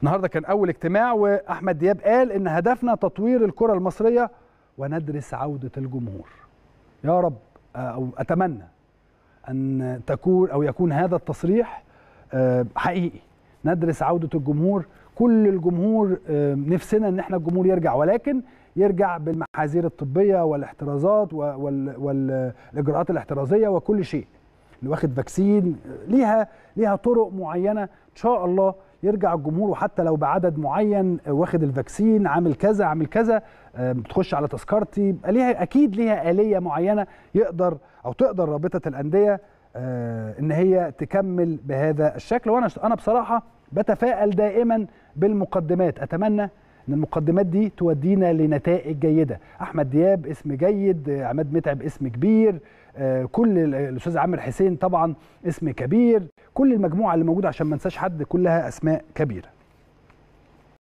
النهارده كان اول اجتماع واحمد دياب قال ان هدفنا تطوير الكره المصريه وندرس عوده الجمهور يا رب او اتمنى ان تكون او يكون هذا التصريح آه، حقيقي ندرس عوده الجمهور كل الجمهور آه، نفسنا ان احنا الجمهور يرجع ولكن يرجع بالمحاذير الطبيه والاحترازات والاجراءات الاحترازيه وكل شيء اللي واخد فاكسين ليها ليها طرق معينه ان شاء الله يرجع الجمهور وحتى لو بعدد معين واخد الفاكسين عامل كذا عامل كذا آه، بتخش على تذكرتي ليها اكيد ليها اليه معينه يقدر او تقدر رابطه الانديه آه، ان هي تكمل بهذا الشكل وانا انا بصراحه بتفائل دائما بالمقدمات اتمنى ان المقدمات دي تودينا لنتائج جيده احمد دياب اسم جيد عماد متعب اسم كبير آه، كل الاستاذ عامر حسين طبعا اسم كبير كل المجموعه اللي موجوده عشان ما انساش حد كلها اسماء كبيره